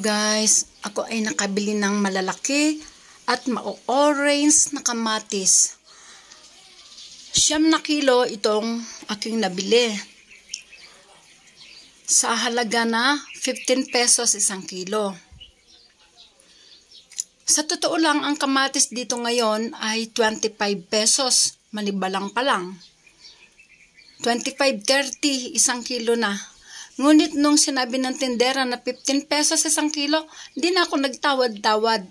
guys, ako ay nakabili ng malalaki at ma-orange na kamatis. Siyam na kilo itong aking nabili. Sa halaga na 15 pesos isang kilo. Sa totoo lang, ang kamatis dito ngayon ay 25 pesos. Manibalang pa lang. 25.30 isang kilo na Ngunit nung sinabi ng tindera na 15 pesos isang kilo, di na ako nagtawad-tawad.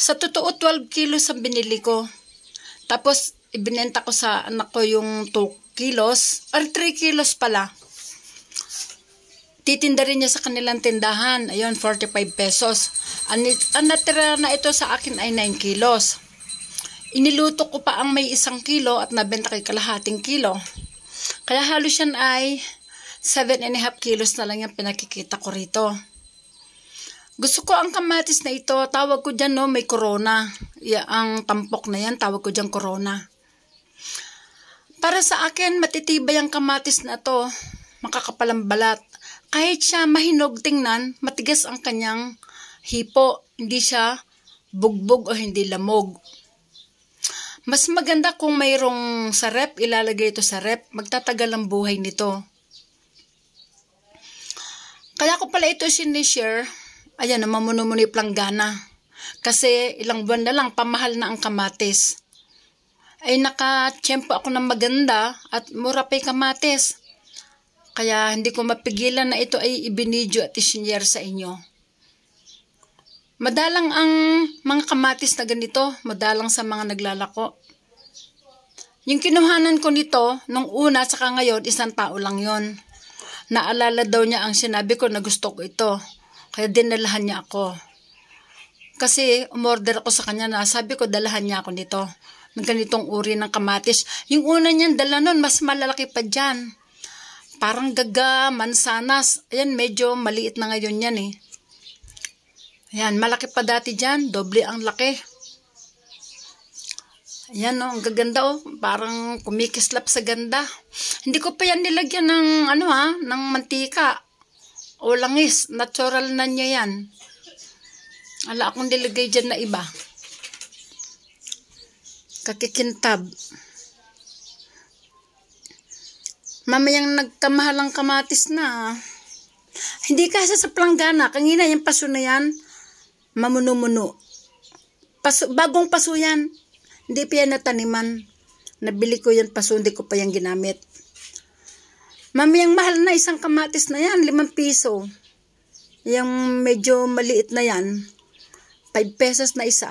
Sa totoo, 12 kilos ang binili ko. Tapos, ibinenta ko sa anak ko yung 2 kilos, or 3 kilos pala. Titinda rin niya sa kanilang tindahan. Ayun, 45 pesos. Ang, natira na ito sa akin ay 9 kilos. Iniluto ko pa ang may isang kilo at nabenta kay kalahating kilo. Kaya halos yan ay 7 and a half kilos na lang yung pinakikita ko rito. Gusto ko ang kamatis na ito, tawag ko dyan no, may corona. Yeah, ang tampok na yan, tawag ko dyan corona. Para sa akin, matitibay ang kamatis na to, makakapalang balat. Kahit siya mahinog tingnan, matigas ang kanyang hipo, hindi siya bugbog o hindi lamog. Mas maganda kung mayroong sa ilalagay ito sa rep, magtatagal ang buhay nito. Kaya ko pala ito sinishare. Ayan, namamuno-muni gana. Kasi ilang buwan na lang, pamahal na ang kamatis. Ay nakatsyempo ako ng maganda at mura pa kamatis. Kaya hindi ko mapigilan na ito ay ibinidyo at isinyer sa inyo. Madalang ang mga kamatis na ganito, madalang sa mga naglalako. Yung kinuhanan ko nito, nung una saka ngayon, isang tao lang yon Naalala daw niya ang sinabi ko na gusto ko ito. Kaya dinalahan niya ako. Kasi umorder ako sa kanya na sabi ko dalahan niya ako nito. Ng ganitong uri ng kamatis. Yung una niyang dala nun, mas malalaki pa dyan. Parang gaga, mansanas. Ayan, medyo maliit na ngayon yan eh. Ayan, malaki pa dati dyan. Doble ang laki. Yan no, oh, ang gaganda Oh. Parang kumikislap sa ganda. Hindi ko pa yan nilagyan ng, ano ha, ah, ng mantika. O langis. Natural na niya yan. Ala akong nilagay dyan na iba. Kakikintab. Mamayang nagkamahalang kamatis na. Ah. Hindi kasi sa planggana. Kangina yung paso na yan. Mamuno-muno. Paso, bagong paso yan hindi pa yan nataniman. Nabili ko yan paso, hindi ko pa yan ginamit. Mami, ang mahal na isang kamatis na yan, limang piso. Yung medyo maliit na yan, 5 pesos na isa.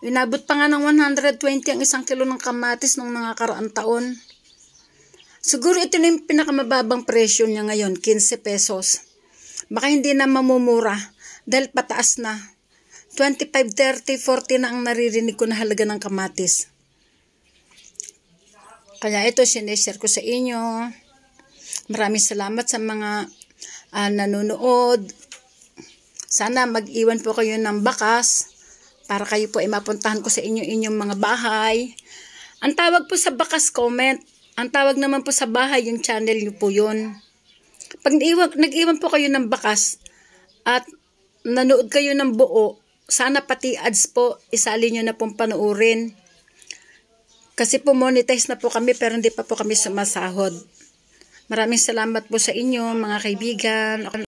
Inabot pa nga ng 120 ang isang kilo ng kamatis nung nakakaraang taon. Siguro ito na yung pinakamababang presyo niya ngayon, 15 pesos. Baka hindi na mamumura dahil pataas na 25, 30, 40 na ang naririnig ko na halaga ng kamatis. Kaya ito, sineshare ko sa inyo. Maraming salamat sa mga uh, nanonood. Sana mag-iwan po kayo ng bakas para kayo po ay mapuntahan ko sa inyo inyong mga bahay. Ang tawag po sa bakas comment, ang tawag naman po sa bahay, yung channel nyo po yun. Pag nag-iwan po kayo ng bakas at nanood kayo ng buo, sana pati ads po, isali nyo na pong panuurin. Kasi po monetize na po kami pero hindi pa po kami sumasahod. Maraming salamat po sa inyo mga kaibigan.